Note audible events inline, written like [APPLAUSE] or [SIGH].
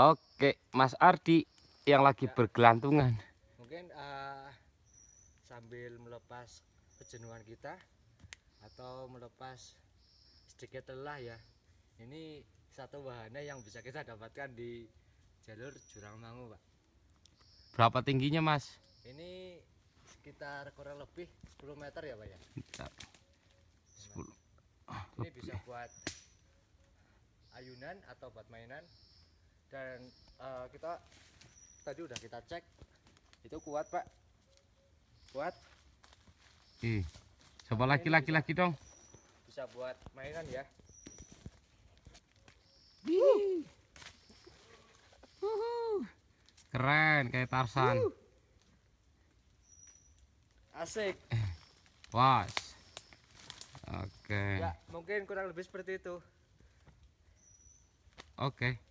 Oke, Mas Ardi yang lagi ya. bergelantungan. Mungkin uh, sambil melepas kejenuhan kita atau melepas sedikit lelah ya. Ini satu wahana yang bisa kita dapatkan di jalur Jurang Mangu, Pak. Berapa tingginya, Mas? Ini sekitar kurang lebih 10 meter ya, Pak ya. 10. Ini bisa buat ayunan atau buat mainan dan uh, kita tadi udah kita cek itu kuat pak kuat Ih, coba lagi lagi lagi dong bisa buat mainan ya Wih. keren kayak Tarsan Uhuh. asik [LAUGHS] was oke okay. ya mungkin kurang lebih seperti itu oke okay.